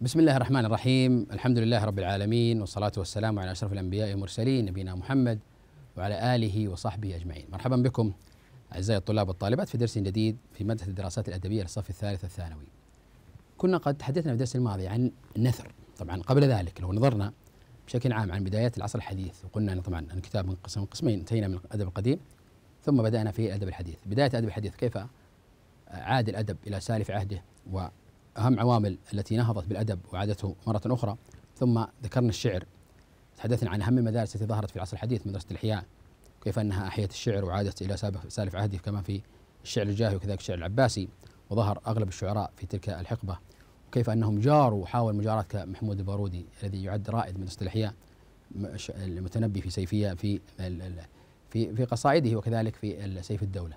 بسم الله الرحمن الرحيم الحمد لله رب العالمين والصلاة والسلام على أشرف الأنبياء والمرسلين نبينا محمد وعلى آله وصحبه أجمعين مرحبا بكم أعزائي الطلاب والطالبات في درس جديد في مادة الدراسات الأدبية للصف الثالث الثانوي كنا قد تحدثنا في الدرس الماضي عن النثر طبعا قبل ذلك لو نظرنا بشكل عام عن بدايات العصر الحديث وقلنا أن طبعا الكتاب منقسم قسمين انتهينا من الأدب القديم ثم بدأنا في الأدب الحديث بداية الأدب الحديث كيف عاد الأدب إلى سالف عهده أهم عوامل التي نهضت بالأدب وعادته مرة أخرى ثم ذكرنا الشعر تحدثنا عن أهم المدارس التي ظهرت في العصر الحديث مدرسة الإحياء كيف أنها أحيت الشعر وعادت إلى سالف عهده كما في الشعر الجاهي وكذلك الشعر العباسي وظهر أغلب الشعراء في تلك الحقبة وكيف أنهم جاروا وحاول مجاراة كمحمود البارودي الذي يعد رائد مدرسة الإحياء المتنبي في سيفية في في في قصائده وكذلك في سيف الدولة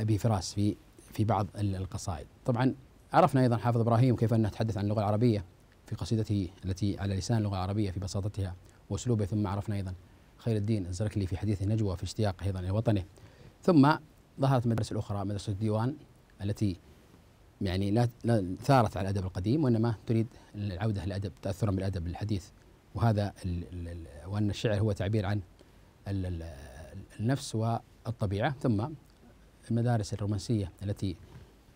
أبي فراس في في بعض القصائد طبعا عرفنا أيضا حافظ إبراهيم كيف أنه تحدث عن اللغة العربية في قصيدته التي على لسان اللغة العربية في بساطتها وأسلوبه ثم عرفنا أيضا خير الدين الزركلي في حديث النجوى في اشتياق أيضا إلى وطنه ثم ظهرت المدرسة الأخرى مدرسة الديوان التي يعني لا, لا ثارت على الأدب القديم وإنما تريد العودة للأدب تأثرا بالأدب الحديث وهذا وأن الشعر هو تعبير عن النفس والطبيعة ثم المدارس الرومانسية التي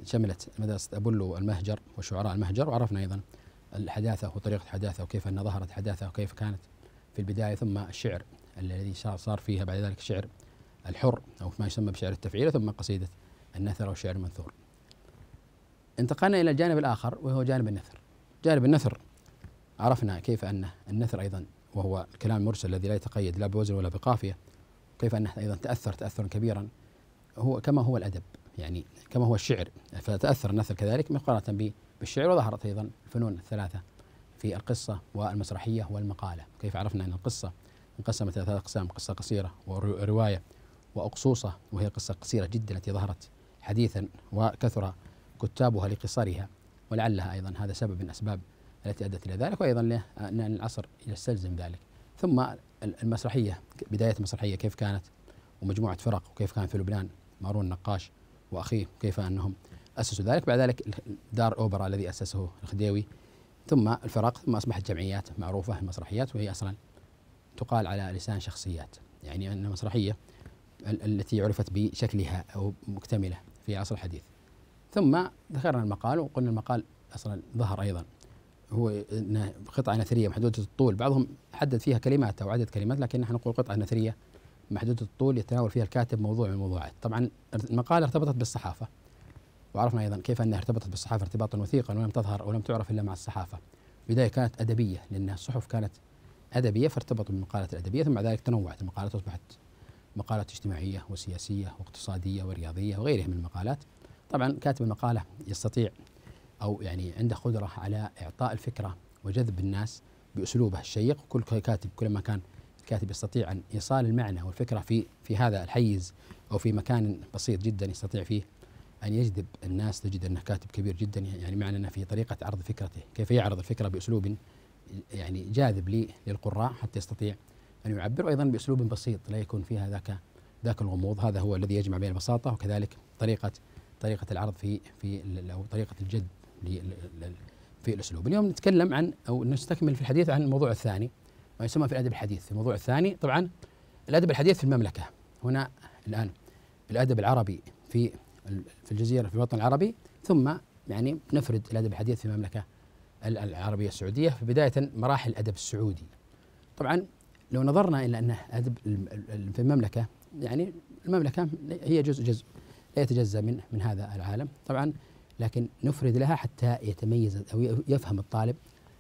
شملت مدرسة أبولو المهجر وشعراء المهجر وعرفنا أيضا الحداثة وطريقة الحداثة وكيف أن ظهرت الحداثة وكيف كانت في البداية ثم الشعر الذي صار فيها بعد ذلك الشعر الحر أو ما يسمى بشعر التفعيل ثم قصيدة النثر أو الشعر المنثور انتقلنا إلى الجانب الآخر وهو جانب النثر جانب النثر عرفنا كيف أن النثر أيضا وهو الكلام المرسل الذي لا يتقيد لا بوزن ولا بقافية كيف أنه أيضا تأثر تأثرا كبيرا هو كما هو الأدب يعني كما هو الشعر فتأثر النثر كذلك مقارنة بالشعر وظهرت أيضا الفنون الثلاثة في القصة والمسرحية والمقالة كيف عرفنا أن القصة انقسمت إلى ثلاث أقسام قصة قصيرة ورواية وأقصوصة وهي قصة قصيرة جدا التي ظهرت حديثا وكثر كتابها لقصرها ولعلها أيضا هذا سبب من أسباب التي أدت إلى ذلك وأيضا لأن العصر يستلزم ذلك ثم المسرحية بداية المسرحية كيف كانت ومجموعة فرق وكيف كان في لبنان مارون النقاش وأخيه كيف أنهم أسسوا ذلك بعد ذلك دار أوبرا الذي أسسه الخديوي ثم الفرق ثم أصبحت جمعيات معروفة المسرحيات وهي أصلا تقال على لسان شخصيات يعني أن المسرحية التي عرفت بشكلها أو مكتملة في عصر الحديث ثم ذكرنا المقال وقلنا المقال أصلا ظهر أيضا هو قطعة نثرية محدودة الطول بعضهم حدد فيها كلمات أو عدد كلمات لكن نحن نقول قطعة نثرية محدودة الطول يتناول فيها الكاتب موضوع من الموضوعات طبعا المقالة ارتبطت بالصحافة وعرفنا أيضا كيف أنها ارتبطت بالصحافة ارتباطا وثيقا ولم تظهر ولم تعرف إلا مع الصحافة بداية كانت أدبية لأن الصحف كانت أدبية فارتبطوا بالمقالات الأدبية ثم بعد ذلك تنوعت المقالات وأصبحت مقالات اجتماعية وسياسية واقتصادية ورياضية وغيرها من المقالات طبعا كاتب المقالة يستطيع أو يعني عنده قدرة على إعطاء الفكرة وجذب الناس بأسلوبه الشيق وكل كاتب كلما كان الكاتب يستطيع أن إيصال المعنى والفكرة في في هذا الحيز أو في مكان بسيط جدا يستطيع فيه أن يجذب الناس تجد أنه كاتب كبير جدا يعني معنى أنه في طريقة عرض فكرته كيف يعرض الفكرة بأسلوب يعني جاذب للقراء حتى يستطيع أن يعبر وأيضا بأسلوب بسيط لا يكون فيها ذاك ذاك الغموض هذا هو الذي يجمع بين البساطة وكذلك طريقة طريقة العرض في في أو طريقة الجذب في الأسلوب اليوم نتكلم عن أو نستكمل في الحديث عن الموضوع الثاني ما يسمى في الادب الحديث في الموضوع الثاني طبعا الادب الحديث في المملكه هنا الان الادب العربي في في الجزيره في الوطن العربي ثم يعني نفرد الادب الحديث في المملكه العربيه السعوديه فبدايه مراحل الادب السعودي طبعا لو نظرنا الى ان ادب في المملكه يعني المملكه هي جزء جزء لا يتجزا من من هذا العالم طبعا لكن نفرد لها حتى يتميز او يفهم الطالب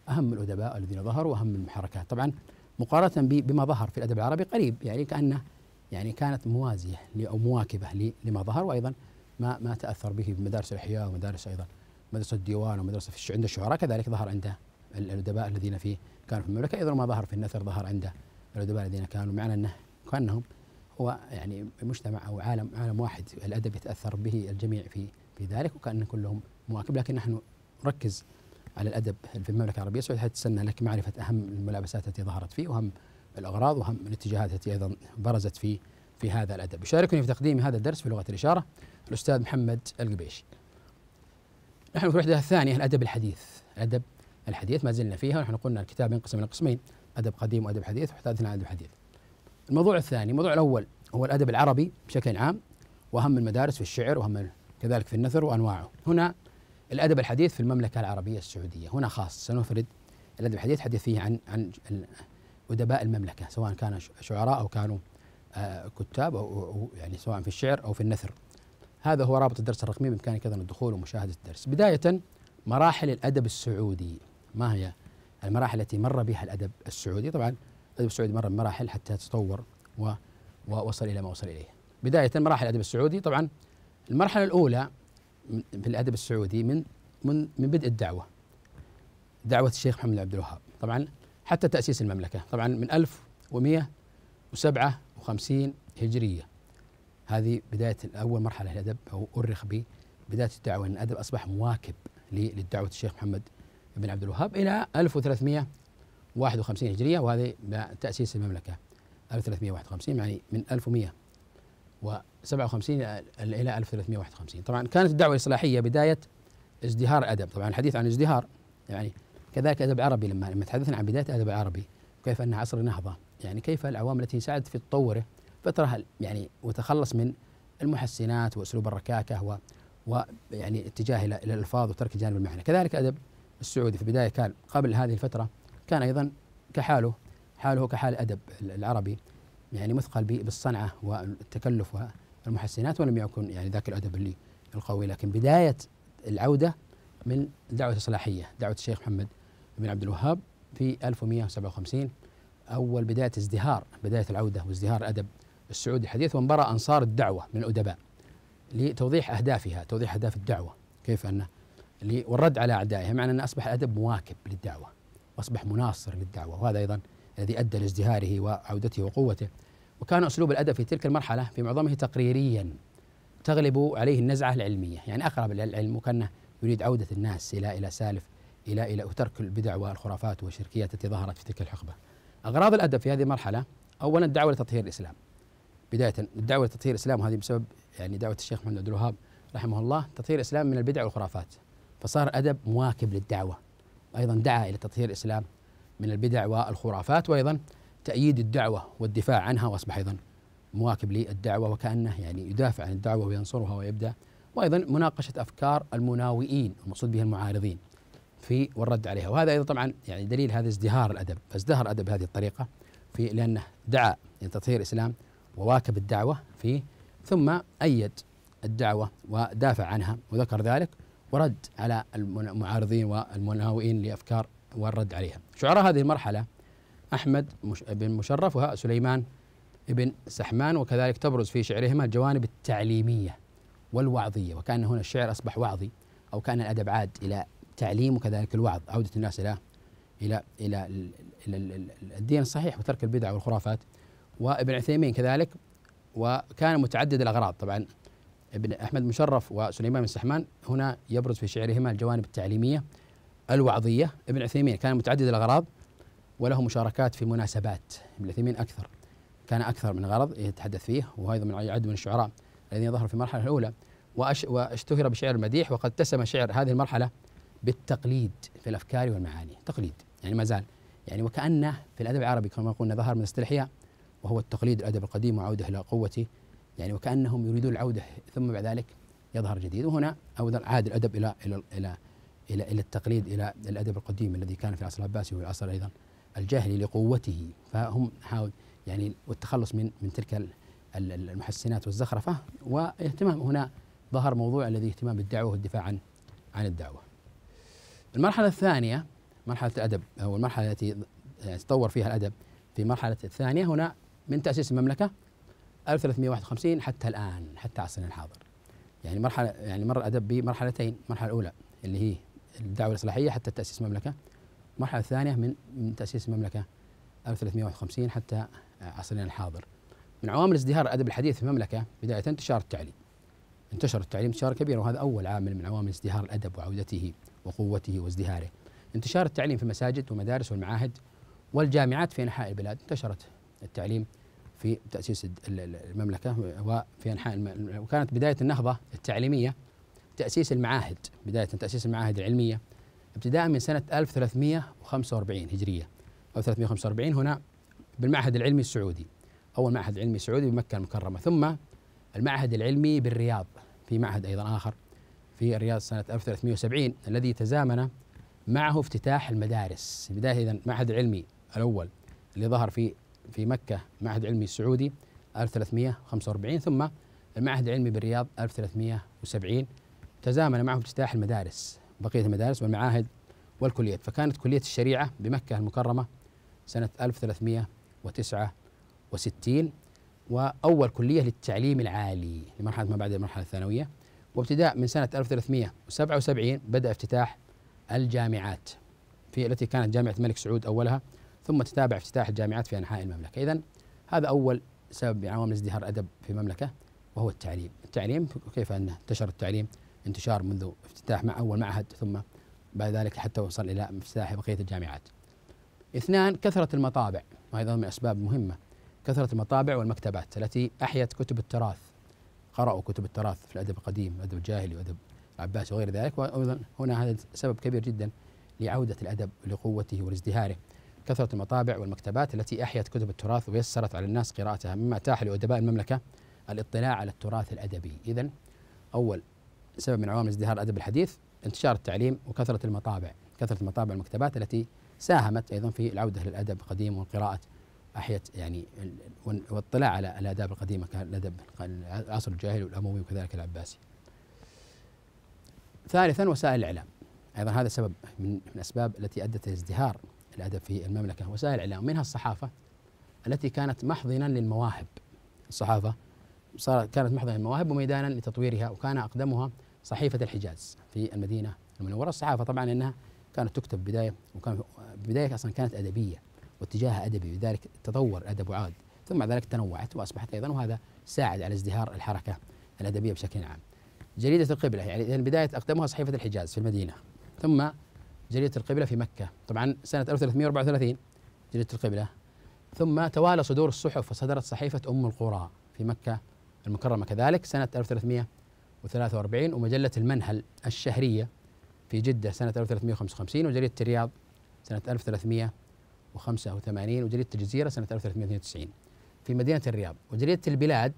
اهم الادباء الذين ظهروا واهم المحركات طبعا مقارنة بما ظهر في الأدب العربي قريب يعني كأنه يعني كانت موازية أو مواكبة لما ظهر وأيضا ما ما تأثر به مدارس الإحياء ومدارس أيضا مدرسة الديوان ومدرسة في عند الشعراء كذلك ظهر عند الأدباء الذين في كانوا في المملكة أيضا ما ظهر في النثر ظهر عند الأدباء الذين كانوا معنا أنه كأنهم هو يعني مجتمع أو عالم عالم واحد الأدب يتأثر به الجميع في في ذلك وكأن كلهم مواكب لكن نحن نركز على الادب في المملكه العربيه السعوديه تتسنى لك معرفه اهم الملابسات التي ظهرت فيه واهم الاغراض واهم الاتجاهات التي ايضا برزت في في هذا الادب. يشاركني في تقديم هذا الدرس في لغه الاشاره الاستاذ محمد القبيشي. نحن في الوحده الثانيه الادب الحديث، الادب الحديث ما زلنا فيها ونحن قلنا الكتاب ينقسم الى قسمين، ادب قديم وادب حديث وحدثنا عن الادب الحديث. الموضوع الثاني، الموضوع الاول هو الادب العربي بشكل عام واهم المدارس في الشعر واهم كذلك في النثر وانواعه. هنا الأدب الحديث في المملكة العربية السعودية هنا خاص سنفرد الأدب الحديث حديث فيه عن عن أدباء المملكة سواء كانوا شعراء أو كانوا آه، كتاب أو يعني سواء في الشعر أو في النثر هذا هو رابط الدرس الرقمي بإمكانك أيضا الدخول ومشاهدة الدرس بداية مراحل الأدب السعودي ما هي المراحل التي مر بها الأدب السعودي طبعا الأدب السعودي مر بمراحل حتى تطور ووصل إلى ما وصل إليه بداية مراحل الأدب السعودي طبعا المرحلة الأولى في الادب السعودي من من من بدء الدعوه دعوه الشيخ محمد عبد الوهاب طبعا حتى تاسيس المملكه طبعا من 1157 هجريه هذه بدايه اول مرحله الادب او ارخ بدايه الدعوه ان الادب اصبح مواكب لدعوه الشيخ محمد بن عبد الوهاب الى 1351 هجريه وهذه تاسيس المملكه 1351 يعني من 1100 و57 إلى 1351 طبعا كانت الدعوة الإصلاحية بداية ازدهار أدب طبعا الحديث عن ازدهار يعني كذلك أدب عربي لما لما تحدثنا عن بداية أدب عربي وكيف أنها عصر النهضة يعني كيف العوامل التي ساعدت في تطوره فترة يعني وتخلص من المحسنات وأسلوب الركاكة و ويعني اتجاه إلى الألفاظ وترك جانب المعنى كذلك أدب السعودي في البداية كان قبل هذه الفترة كان أيضا كحاله حاله كحال الأدب العربي يعني مثقل بالصنعة والتكلف والمحسنات ولم يكن يعني ذاك الأدب اللي القوي لكن بداية العودة من دعوة الصلاحيه دعوة الشيخ محمد بن عبد الوهاب في 1157 أول بداية ازدهار بداية العودة وازدهار الأدب السعودي الحديث وانبرى أنصار الدعوة من الأدباء لتوضيح أهدافها توضيح أهداف الدعوة كيف أنه والرد على أعدائها معنى أن أصبح الأدب مواكب للدعوة وأصبح مناصر للدعوة وهذا أيضا الذي أدى لازدهاره وعودته وقوته وكان أسلوب الأدب في تلك المرحلة في معظمه تقريريا تغلب عليه النزعة العلمية يعني أقرب الى العلم وكأنه يريد عودة الناس إلى إلى سالف إلى إلى وترك البدع والخرافات والشركيات التي ظهرت في تلك الحقبة أغراض الأدب في هذه المرحلة أولا الدعوة لتطهير الإسلام بداية الدعوة لتطهير الإسلام وهذه بسبب يعني دعوة الشيخ محمد عبد الوهاب رحمه الله تطهير الإسلام من البدع والخرافات فصار الأدب مواكب للدعوة أيضا دعا إلى تطهير الإسلام من البدع والخرافات وايضا تأييد الدعوة والدفاع عنها واصبح ايضا مواكب للدعوة وكأنه يعني يدافع عن الدعوة وينصرها ويبدأ وايضا مناقشة افكار المناوئين المقصود بها المعارضين في والرد عليها وهذا ايضا طبعا يعني دليل هذا ازدهار الادب فازدهر الادب بهذه الطريقة في لانه دعا الى تطهير الاسلام وواكب الدعوة فيه ثم أيد الدعوة ودافع عنها وذكر ذلك ورد على المعارضين والمناوئين لأفكار والرد عليها شعراء هذه المرحلة أحمد بن مشرف وهاء سليمان بن سحمان وكذلك تبرز في شعرهما الجوانب التعليمية والوعظية وكأن هنا الشعر أصبح وعظي أو كان الأدب عاد إلى تعليم وكذلك الوعظ عودة الناس إلى إلى إلى, إلى الدين الصحيح وترك البدع والخرافات وابن عثيمين كذلك وكان متعدد الأغراض طبعا ابن أحمد مشرف وسليمان بن سحمان هنا يبرز في شعرهما الجوانب التعليمية الوعظيه ابن عثيمين كان متعدد الاغراض وله مشاركات في مناسبات ابن عثيمين اكثر كان اكثر من غرض يتحدث فيه وهذا من عدد من الشعراء الذين ظهروا في المرحله الاولى وأش واشتهر بشعر المديح وقد اتسم شعر هذه المرحله بالتقليد في الافكار والمعاني تقليد يعني ما زال يعني وكانه في الادب العربي كما قلنا ظهر من الاستلحياء وهو التقليد الادب القديم وعوده الى قوته يعني وكانهم يريدون العوده ثم بعد ذلك يظهر جديد وهنا عاد الادب الى الى الى, إلى إلى إلى التقليد إلى الأدب القديم الذي كان في العصر العباسي والعصر أيضا الجاهلي لقوته فهم حاول يعني والتخلص من من تلك المحسنات والزخرفة واهتمام هنا ظهر موضوع الذي اهتمام بالدعوة والدفاع عن عن الدعوة المرحلة الثانية مرحلة الأدب أو المرحلة التي تطور فيها الأدب في مرحلة الثانية هنا من تأسيس المملكة 1351 حتى الآن حتى عصرنا الحاضر يعني مرحلة يعني مر الأدب بمرحلتين المرحلة الأولى اللي هي الدعوه الاصلاحيه حتى تاسيس المملكه المرحله الثانيه من من تاسيس المملكه 1351 حتى آه، عصرنا الحاضر من عوامل ازدهار الادب الحديث في المملكه بدايه انتشار التعليم انتشر التعليم انتشار كبير وهذا اول عامل من عوامل ازدهار الادب وعودته وقوته وازدهاره انتشار التعليم في المساجد والمدارس والمعاهد والجامعات في انحاء البلاد انتشرت التعليم في تاسيس المملكه وفي انحاء وكانت بدايه النهضه التعليميه تأسيس المعاهد بداية تأسيس المعاهد العلمية ابتداء من سنة 1345 هجرية أو 345 هنا بالمعهد العلمي السعودي أول معهد علمي سعودي بمكة المكرمة ثم المعهد العلمي بالرياض في معهد أيضا آخر في الرياض سنة 1370 الذي تزامن معه افتتاح المدارس بداية إذا المعهد العلمي الأول اللي ظهر في في مكة معهد علمي سعودي 1345 ثم المعهد العلمي بالرياض 1370 تزامن معه افتتاح المدارس بقية المدارس والمعاهد والكليات فكانت كلية الشريعة بمكة المكرمة سنة 1369 وأول كلية للتعليم العالي لمرحلة ما بعد المرحلة الثانوية وابتداء من سنة 1377 بدأ افتتاح الجامعات في التي كانت جامعة الملك سعود أولها ثم تتابع افتتاح الجامعات في أنحاء المملكة إذا هذا أول سبب من عوامل ازدهار الأدب في المملكة وهو التعليم التعليم كيف أنه انتشر التعليم انتشار منذ افتتاح مع أول معهد ثم بعد ذلك حتى وصل إلى افتتاح بقية الجامعات اثنان كثرة المطابع وهذا من أسباب مهمة كثرة المطابع والمكتبات التي أحيت كتب التراث قرأوا كتب التراث في الأدب القديم الأدب الجاهلي وأدب العباس وغير ذلك وأيضا هنا هذا سبب كبير جدا لعودة الأدب لقوته ولازدهاره كثرة المطابع والمكتبات التي أحيت كتب التراث ويسرت على الناس قراءتها مما أتاح لأدباء المملكة الاطلاع على التراث الأدبي إذا أول سبب من عوامل ازدهار الادب الحديث انتشار التعليم وكثره المطابع، كثره المطابع المكتبات التي ساهمت ايضا في العوده للادب القديم والقراءه احيت يعني والاطلاع على الاداب القديمه كالادب العصر الجاهلي والاموي وكذلك العباسي. ثالثا وسائل الاعلام. ايضا هذا سبب من الاسباب التي ادت الى ازدهار الادب في المملكه وسائل الاعلام منها الصحافه التي كانت محضنا للمواهب. الصحافه صارت كانت محضنا للمواهب وميدانا لتطويرها وكان اقدمها صحيفة الحجاز في المدينة المنورة الصحافة طبعا أنها كانت تكتب بداية وكان بداية أصلا كانت أدبية واتجاهها أدبي لذلك تطور أدب عاد ثم بعد ذلك تنوعت وأصبحت أيضا وهذا ساعد على ازدهار الحركة الأدبية بشكل عام جريدة القبلة يعني بداية أقدمها صحيفة الحجاز في المدينة ثم جريدة القبلة في مكة طبعا سنة 1334 جريدة القبلة ثم توالى صدور الصحف وصدرت صحيفة أم القرى في مكة المكرمة كذلك سنة 1300 1943 ومجلة المنهل الشهرية في جدة سنة 1355 وجريدة الرياض سنة 1385 وجريدة الجزيرة سنة 1392 في مدينة الرياض وجريدة البلاد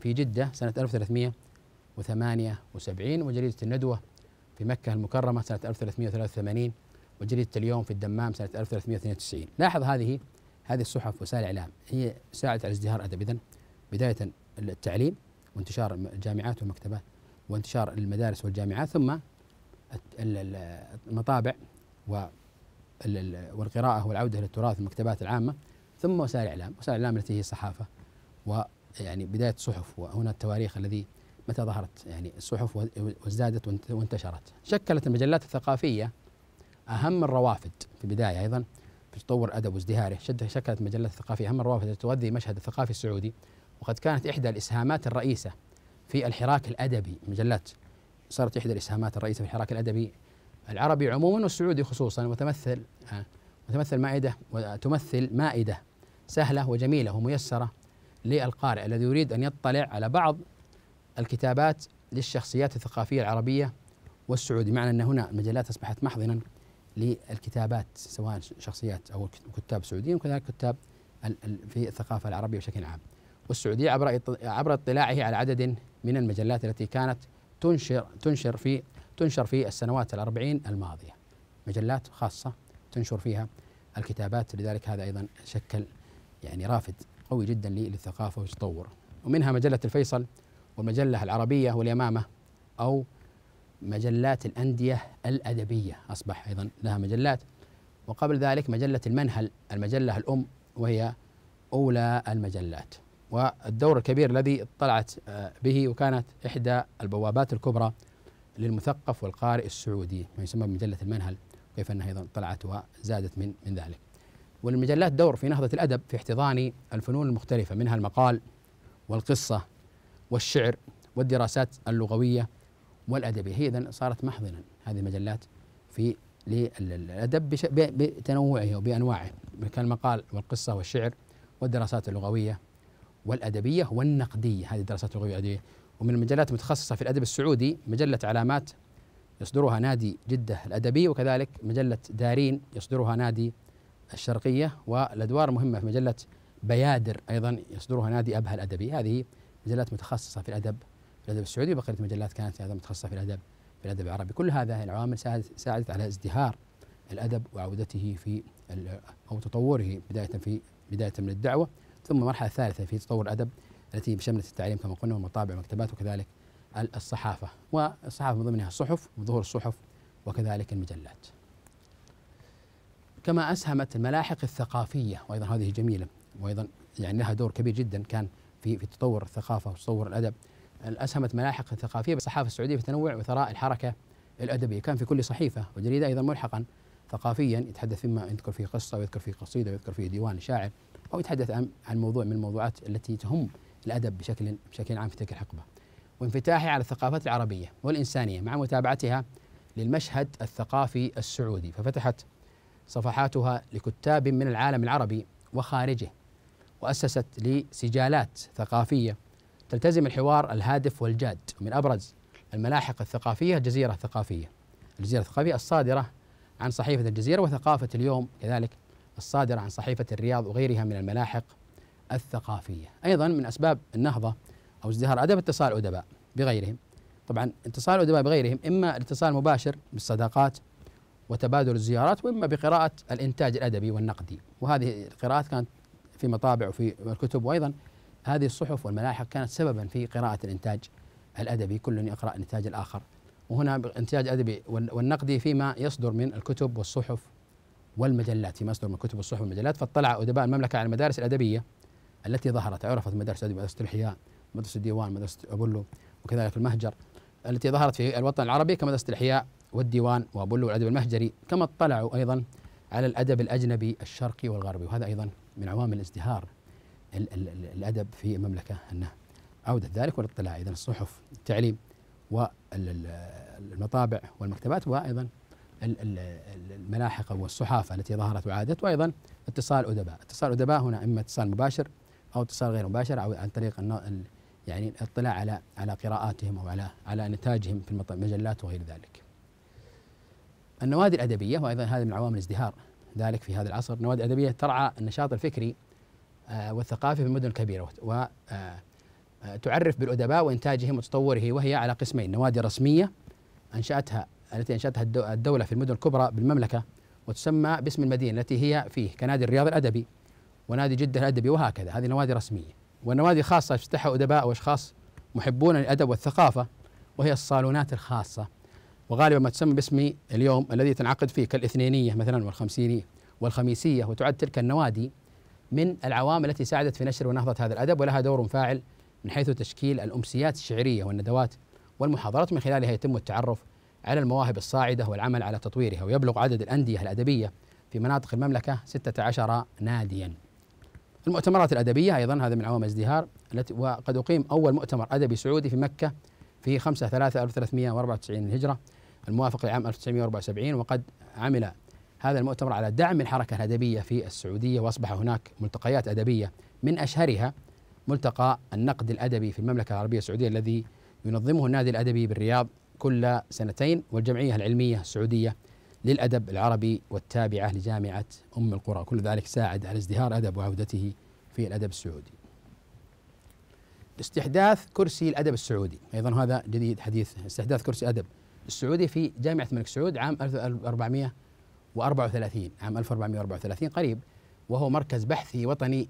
في جدة سنة 1378 وجريدة الندوة في مكة المكرمة سنة 1383 وجريدة اليوم في الدمام سنة 1392 لاحظ هذه هذه الصحف وسائل الإعلام هي ساعدت على ازدهار أدب إذن بداية التعليم وانتشار الجامعات والمكتبات وانتشار المدارس والجامعات ثم المطابع والقراءة والعودة للتراث المكتبات العامة ثم وسائل الإعلام وسائل الإعلام التي هي الصحافة ويعني بداية الصحف وهنا التواريخ الذي متى ظهرت يعني الصحف وازدادت وانتشرت شكلت المجلات الثقافية أهم الروافد في البداية أيضا في تطور أدب وازدهاره شكلت المجلات الثقافية أهم الروافد التي تغذي المشهد الثقافي السعودي وقد كانت إحدى الإسهامات الرئيسة في الحراك الأدبي مجلات صارت إحدى الإسهامات الرئيسة في الحراك الأدبي العربي عموما والسعودي خصوصا وتمثل آه، وتمثل مائدة وتمثل مائدة سهلة وجميلة وميسرة للقارئ الذي يريد أن يطلع على بعض الكتابات للشخصيات الثقافية العربية والسعودي معنى أن هنا المجلات أصبحت محضنا للكتابات سواء شخصيات أو كتاب سعوديين وكذلك كتاب في الثقافة العربية بشكل عام والسعودية عبر عبر اطلاعه على عدد من المجلات التي كانت تنشر تنشر في تنشر في السنوات الأربعين الماضية مجلات خاصة تنشر فيها الكتابات لذلك هذا أيضا شكل يعني رافد قوي جدا للثقافة والتطور ومنها مجلة الفيصل والمجلة العربية واليمامة أو مجلات الأندية الأدبية أصبح أيضا لها مجلات وقبل ذلك مجلة المنهل المجلة الأم وهي أولى المجلات والدور الكبير الذي اطلعت آه، به وكانت إحدى البوابات الكبرى للمثقف والقارئ السعودي ما يسمى بمجلة المنهل كيف أنها أيضا طلعت وزادت من من ذلك والمجلات دور في نهضة الأدب في احتضان الفنون المختلفة منها المقال والقصة والشعر والدراسات اللغوية والأدبية هي إذا صارت محضنا هذه المجلات في للأدب بتنوعه وبأنواعه كان المقال والقصة والشعر والدراسات اللغوية والأدبية والنقدية هذه الدراسات لغوية والأدبية ومن المجلات المتخصصة في الأدب السعودي مجلة علامات يصدرها نادي جدة الأدبي وكذلك مجلة دارين يصدرها نادي الشرقية والأدوار مهمة في مجلة بيادر أيضا يصدرها نادي أبها الأدبي هذه مجلات متخصصة في الأدب في الأدب السعودي وبقية المجلات كانت أيضا متخصصة في الأدب في الأدب العربي كل هذه العوامل ساعدت على ازدهار الأدب وعودته في أو تطوره بداية في بداية من الدعوة ثم المرحله الثالثه في تطور الادب التي شملت التعليم كما قلنا والمطابع والمكتبات وكذلك الصحافه والصحافه من ضمنها الصحف وظهور الصحف وكذلك المجلات. كما اسهمت الملاحق الثقافيه وايضا هذه جميله وايضا يعني لها دور كبير جدا كان في في تطور الثقافه وتطور الادب اسهمت ملاحق الثقافيه بالصحافه السعوديه في تنوع وثراء الحركه الادبيه، كان في كل صحيفه وجريده ايضا ملحقا ثقافيا يتحدث اما يذكر فيه قصة ويذكر فيه قصيدة ويذكر فيه ديوان شاعر أو يتحدث عن موضوع من الموضوعات التي تهم الأدب بشكل بشكل عام في تلك الحقبة وانفتاحه على الثقافات العربية والإنسانية مع متابعتها للمشهد الثقافي السعودي ففتحت صفحاتها لكتاب من العالم العربي وخارجه وأسست لسجالات ثقافية تلتزم الحوار الهادف والجاد ومن أبرز الملاحق الثقافية جزيرة ثقافية الجزيرة الثقافية الصادرة عن صحيفة الجزيرة وثقافة اليوم كذلك الصادرة عن صحيفة الرياض وغيرها من الملاحق الثقافية أيضا من أسباب النهضة أو ازدهار أدب اتصال الأدباء بغيرهم طبعا اتصال الأدباء بغيرهم إما الاتصال مباشر بالصداقات وتبادل الزيارات وإما بقراءة الإنتاج الأدبي والنقدي وهذه القراءات كانت في مطابع وفي الكتب وأيضا هذه الصحف والملاحق كانت سببا في قراءة الإنتاج الأدبي كل يقرأ الإنتاج الآخر وهنا انتاج ادبي والنقدي فيما يصدر من الكتب والصحف والمجلات فيما يصدر من الكتب والصحف والمجلات فاطلع ادباء المملكه على المدارس الادبيه التي ظهرت عرفت مدارس ادبي مدرسه الاحياء مدرسه الديوان مدرسه ابولو وكذلك المهجر التي ظهرت في الوطن العربي كمدرسه الاحياء والديوان وابولو والادب المهجري كما اطلعوا ايضا على الادب الاجنبي الشرقي والغربي وهذا ايضا من عوامل ازدهار الادب في المملكه انه عوده ذلك والاطلاع اذا الصحف التعليم والمطابع والمكتبات وايضا الملاحقه والصحافه التي ظهرت وعادت وايضا اتصال ادباء، اتصال ادباء هنا اما اتصال مباشر او اتصال غير مباشر او عن طريق يعني الاطلاع على على قراءاتهم او على على نتاجهم في المجلات وغير ذلك. النوادي الادبيه وايضا هذا من عوامل ازدهار ذلك في هذا العصر، النوادي الادبيه ترعى النشاط الفكري آه، والثقافي في المدن الكبيره و آه، تعرف بالأدباء وإنتاجهم وتطوره وهي على قسمين نوادي رسمية أنشأتها التي أنشأتها الدولة في المدن الكبرى بالمملكة وتسمى باسم المدينة التي هي فيه كنادي الرياض الأدبي ونادي جدة الأدبي وهكذا هذه نوادي رسمية والنوادي خاصة افتتحها أدباء وأشخاص محبون للأدب والثقافة وهي الصالونات الخاصة وغالبا ما تسمى باسم اليوم الذي تنعقد فيه كالاثنينية مثلا والخمسينية والخميسية وتعد تلك النوادي من العوامل التي ساعدت في نشر ونهضة هذا الأدب ولها دور فاعل من حيث تشكيل الأمسيات الشعرية والندوات والمحاضرات من خلالها يتم التعرف على المواهب الصاعدة والعمل على تطويرها ويبلغ عدد الأندية الأدبية في مناطق المملكة 16 ناديا المؤتمرات الأدبية أيضا هذا من عوامل ازدهار التي وقد أقيم أول مؤتمر أدبي سعودي في مكة في 5 3 1394 الهجرة الموافق لعام 1974 وقد عمل هذا المؤتمر على دعم الحركة الأدبية في السعودية وأصبح هناك ملتقيات أدبية من أشهرها ملتقى النقد الأدبي في المملكة العربية السعودية الذي ينظمه النادي الأدبي بالرياض كل سنتين والجمعية العلمية السعودية للأدب العربي والتابعة لجامعة أم القرى كل ذلك ساعد على ازدهار أدب وعودته في الأدب السعودي استحداث كرسي الأدب السعودي أيضا هذا جديد حديث استحداث كرسي الأدب السعودي في جامعة الملك سعود عام 1434 عام 1434 قريب وهو مركز بحثي وطني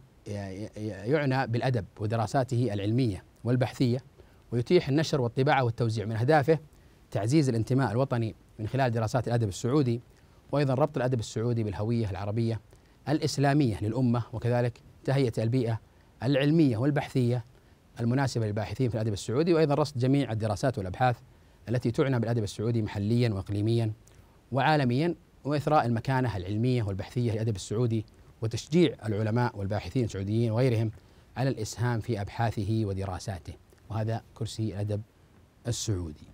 يعنى بالأدب ودراساته العلمية والبحثية ويتيح النشر والطباعة والتوزيع من أهدافه تعزيز الانتماء الوطني من خلال دراسات الأدب السعودي وأيضا ربط الأدب السعودي بالهوية العربية الإسلامية للأمة وكذلك تهيئة البيئة العلمية والبحثية المناسبة للباحثين في الأدب السعودي وأيضا رصد جميع الدراسات والأبحاث التي تعنى بالأدب السعودي محليا وإقليميا وعالميا وإثراء المكانة العلمية والبحثية للأدب السعودي وتشجيع العلماء والباحثين السعوديين وغيرهم على الإسهام في أبحاثه ودراساته وهذا كرسي الأدب السعودي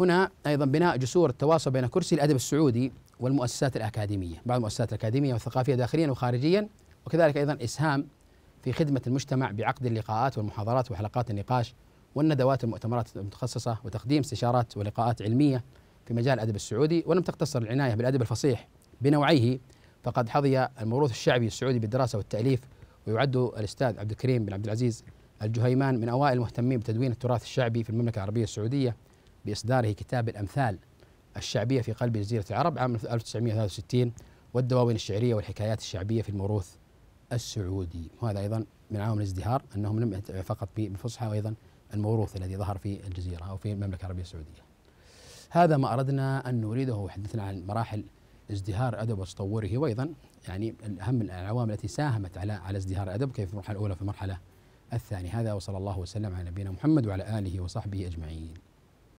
هنا أيضا بناء جسور التواصل بين كرسي الأدب السعودي والمؤسسات الأكاديمية بعض المؤسسات الأكاديمية والثقافية داخليا وخارجيا وكذلك أيضا إسهام في خدمة المجتمع بعقد اللقاءات والمحاضرات وحلقات النقاش والندوات والمؤتمرات المتخصصة وتقديم استشارات ولقاءات علمية في مجال الأدب السعودي ولم تقتصر العناية بالأدب الفصيح بنوعيه فقد حظي الموروث الشعبي السعودي بالدراسة والتأليف ويعد الأستاذ عبد الكريم بن عبد العزيز الجهيمان من أوائل المهتمين بتدوين التراث الشعبي في المملكة العربية السعودية بإصداره كتاب الأمثال الشعبية في قلب جزيرة العرب عام 1963 والدواوين الشعرية والحكايات الشعبية في الموروث السعودي وهذا أيضا من عوامل الازدهار أنهم لم فقط بالفصحى وأيضا الموروث الذي ظهر في الجزيرة أو في المملكة العربية السعودية هذا ما أردنا أن نريده وحدثنا عن مراحل ازدهار الادب وتطوره وايضا يعني اهم العوامل التي ساهمت على على ازدهار الادب كيف في المرحله الاولى في المرحله الثانيه هذا وصلى الله وسلم على نبينا محمد وعلى اله وصحبه اجمعين